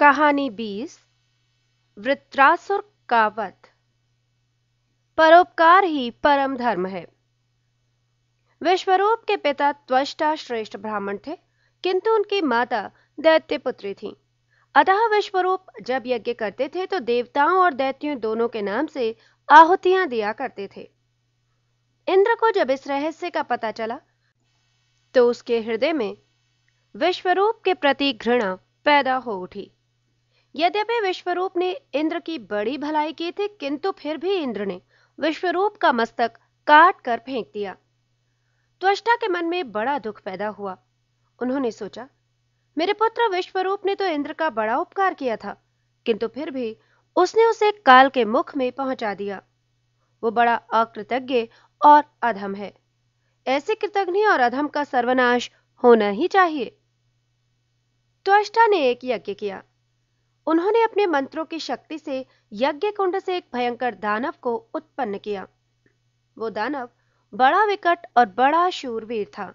कहानी बीस वृत्रासुर का वध परोपकार ही परम धर्म है विश्वरूप के पिता त्वष्टा श्रेष्ठ ब्राह्मण थे किंतु उनकी माता दैत्य पुत्री थी अतः विश्वरूप जब यज्ञ करते थे तो देवताओं और दैत्यों दोनों के नाम से आहुतियां दिया करते थे इंद्र को जब इस रहस्य का पता चला तो उसके हृदय में विश्वरूप के प्रति घृणा पैदा हो उठी यद्यपि विश्वरूप ने इंद्र की बड़ी भलाई की थी किंतु फिर भी इंद्र ने विश्वरूप का मस्तक काट कर फेंक दिया त्वष्टा के मन में बड़ा दुख पैदा हुआ उन्होंने सोचा मेरे पुत्र विश्वरूप ने तो इंद्र का बड़ा उपकार किया था किंतु फिर भी उसने उसे काल के मुख में पहुंचा दिया वो बड़ा अकृतज्ञ और अधम है ऐसे कृतज्ञ और अधम का सर्वनाश होना ही चाहिए त्वष्टा ने एक यज्ञ किया उन्होंने अपने मंत्रों की शक्ति से यज्ञ कुंड से एक भयंकर दानव को उत्पन्न किया वो दानव बड़ा विकट और बड़ा शूरवीर था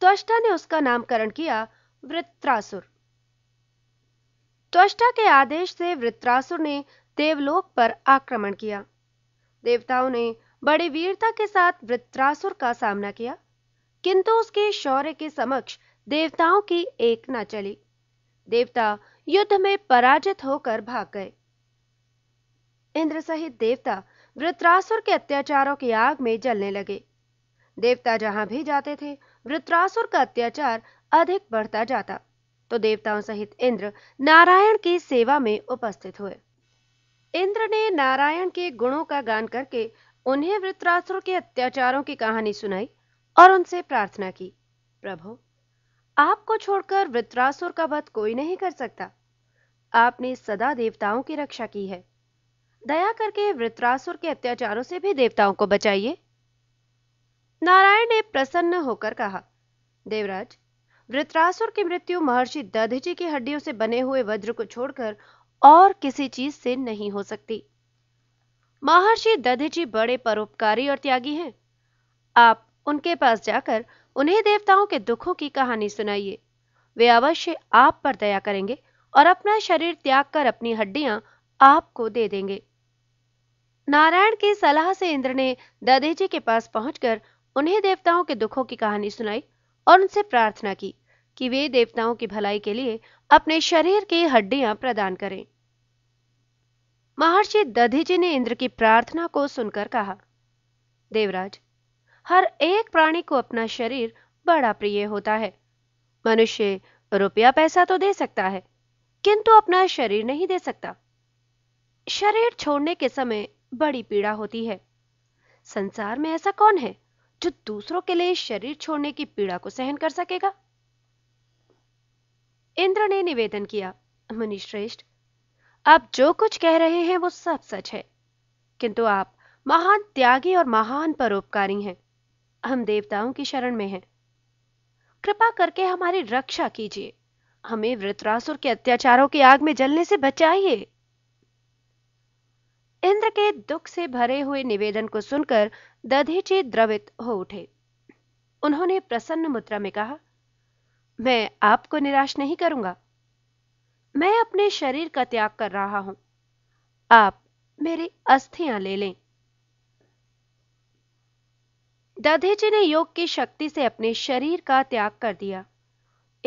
त्वष्टा ने उसका नामकरण किया वृत्रासुर त्वष्टा के आदेश से वृत्रासुर ने देवलोक पर आक्रमण किया देवताओं ने बड़ी वीरता के साथ वृत्रासुर का सामना किया किंतु उसके शौर्य के समक्ष देवताओं की एक न चली देवता युद्ध में पराजित होकर भाग गए इंद्र सहित देवता वृत्रासुर के अत्याचारों की आग में जलने लगे देवता जहां भी जाते थे वृत्रासुर का अत्याचार अधिक बढ़ता जाता तो देवताओं सहित इंद्र नारायण की सेवा में उपस्थित हुए इंद्र ने नारायण के गुणों का गान करके उन्हें वृत्रासुर के अत्याचारों की कहानी सुनाई और उनसे प्रार्थना की प्रभु आपको छोड़कर वृत्रासुर का वध कोई नहीं कर सकता आपने सदा देवताओं की रक्षा की है दया करके वृत्रासुर के अत्याचारों से भी देवताओं को बचाइए नारायण ने प्रसन्न होकर कहा देवराज वृत्रासुर की मृत्यु महर्षि दधिजी की हड्डियों से बने हुए वज्र को छोड़कर और किसी चीज से नहीं हो सकती महर्षि दधिजी बड़े परोपकारी और त्यागी हैं आप उनके पास जाकर उन्हें देवताओं के दुखों की कहानी सुनाइए वे अवश्य आप पर दया करेंगे और अपना शरीर त्याग कर अपनी हड्डियां आपको दे देंगे नारायण की सलाह से इंद्र ने दधे जी के पास पहुंचकर उन्हें देवताओं के दुखों की कहानी सुनाई और उनसे प्रार्थना की कि वे देवताओं की भलाई के लिए अपने शरीर की हड्डियां प्रदान करें महर्षि जी ने इंद्र की प्रार्थना को सुनकर कहा देवराज हर एक प्राणी को अपना शरीर बड़ा प्रिय होता है मनुष्य रुपया पैसा तो दे सकता है किंतु अपना शरीर नहीं दे सकता शरीर छोड़ने के समय बड़ी पीड़ा होती है संसार में ऐसा कौन है जो दूसरों के लिए शरीर छोड़ने की पीड़ा को सहन कर सकेगा इंद्र ने निवेदन किया मुनिश्रेष्ठ आप जो कुछ कह रहे हैं वो सब सच है किंतु आप महान त्यागी और महान परोपकारी हैं हम देवताओं की शरण में हैं कृपा करके हमारी रक्षा कीजिए हमें वृत्रासुर के अत्याचारों की आग में जलने से बचाइए इंद्र के दुख से भरे हुए निवेदन को सुनकर दधीचे द्रवित हो उठे उन्होंने प्रसन्न मुद्रा में कहा मैं आपको निराश नहीं करूंगा मैं अपने शरीर का त्याग कर रहा हूं आप मेरी अस्थियां ले लें दधेचि ने योग की शक्ति से अपने शरीर का त्याग कर दिया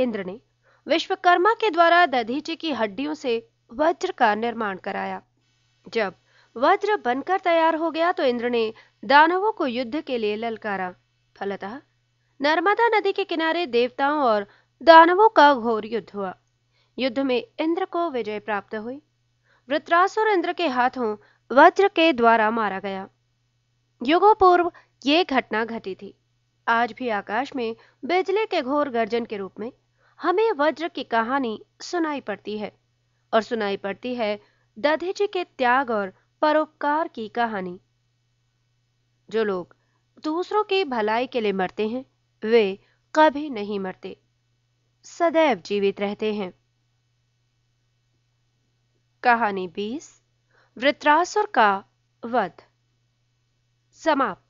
इंद्र ने विश्वकर्मा के द्वारा दधीचि की हड्डियों से वज्र का निर्माण कराया जब वज्र बनकर तैयार हो गया तो इंद्र ने दानवों को युद्ध के लिए ललकारा फलतः नर्मदा नदी के किनारे देवताओं और दानवों का घोर युद्ध हुआ युद्ध में इंद्र को विजय प्राप्त हुई वृत्रासुर इंद्र के हाथों वज्र के द्वारा मारा गया युगो पूर्व ये घटना घटी थी आज भी आकाश में बिजली के घोर गर्जन के रूप में हमें वज्र की कहानी सुनाई पड़ती है और सुनाई पड़ती है दधे जी के त्याग और परोपकार की कहानी जो लोग दूसरों की भलाई के लिए मरते हैं वे कभी नहीं मरते सदैव जीवित रहते हैं कहानी 20 वृत्रासुर का वध समाप्त